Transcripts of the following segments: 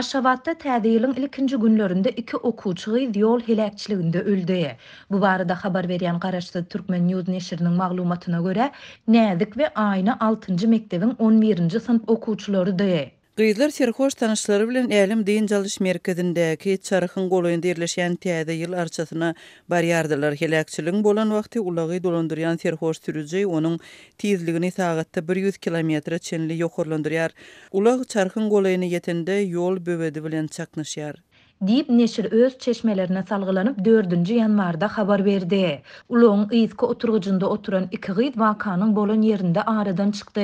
Aşşavatda tədiyilin ilkinci günlərində iki okuçuqi yol hiləkçiliğində öldü. Bu barada xabar veriyan qaraşlı Türkmen News Neşirinin maqlumatına görə, Nədik və ayna 6-cı məktəbin 11-ci sınıf okuçuları dəyə. Gyzlar serhoş tanışları bilen älim deyin jalyş merkezinde keç çarhyň golyň derleşen täze ýyl arçasyna baryardylar. Helakçylyň bolan wagty ulagy dolandyrýan serhoş sürüji onuň tezligini sagatda 100 kilometre çenli ýokurlandyryar. Ulag çarhyň golyny ýetende yol böwedi bilen çaknaşýar. Dip neşir öz çeşmelerine salgılanıp 4. yanvarda xabar verdi. Ulong İzko oturgucunda oturan iki gıyd vakanın bolon yerinde aradan çıktı.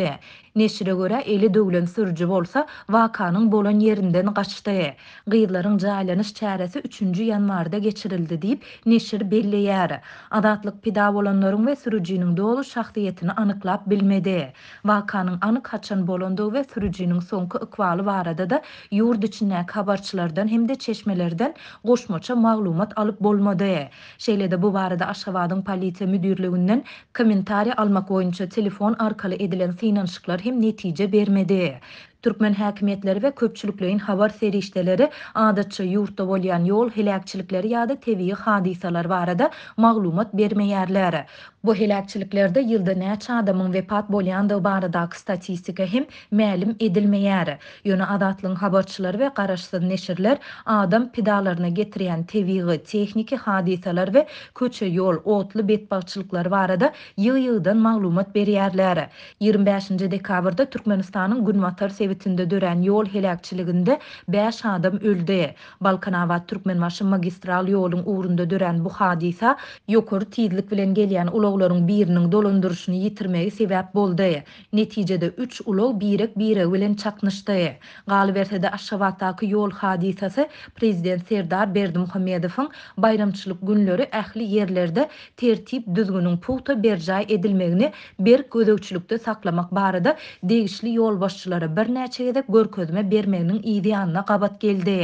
Neşire göre eli dövlen sürücü olsa vakanın bolon yerinden kaçtaya. Gıyıların cahilanış çaresi 3. yanvarda geçirildi deyip Neşir belli yer. Adatlık pidav olanların ve sürücünün doğulu şahdiyetini anıklap bilmedi. Vakanın anı kaçan bolondu ve sürücünün sonku ıkvalı var arada da yurt içine kabarçılardan hem de çeşmelerden koşmaça mağlumat alıp bolmadı. Şeyle de bu varada Aşavadın Palite Müdürlüğünden komentari almak oyunca telefon arkalı edilen sinanşıklar hem netice vermedi. Türkmen häkimetleri we köpçülükleýin habar serişdeleri adatça ýurtda bolýan ýol helakçylykleri ýa-da tebii hadisalar barada maglumat bermeýärler. Bu helakçylyklarda ýylda näçe adam wepat bolýan da barada statistika hem mälim edilmeýär. Ýöne adatlyň habarçylary we garaşsyz neşirler adam pidalaryna getirýän tebii tehniki hadisalar we köçe ýol otly betbagçylyklar barada ýyl-ýyldan maglumat berýärler. 25-nji dekabrda Türkmenistanyň Günwatar hizmetinde dören yol helakçiliginde 5 adam öldü. Balkanava Türkmenbaşı magistral yolun uğrunda dören bu hadisa yokur tidlik bilen gelýän birinin dolandyryşyny yitirmeyi sebep boldy. Neticede 3 ulog birek bire bilen de Galiberte'de aşavattaki yol hadisası Prezident Serdar Berdim bayramçylyk bayramçılık günleri ähli yerlerde tertip düzgünün puhta berjai edilmegini bir gözegçilikde saklamak barada değişli yol başçıları bir näçe gedek görkezme bermegini ideýanyna gabat geldi.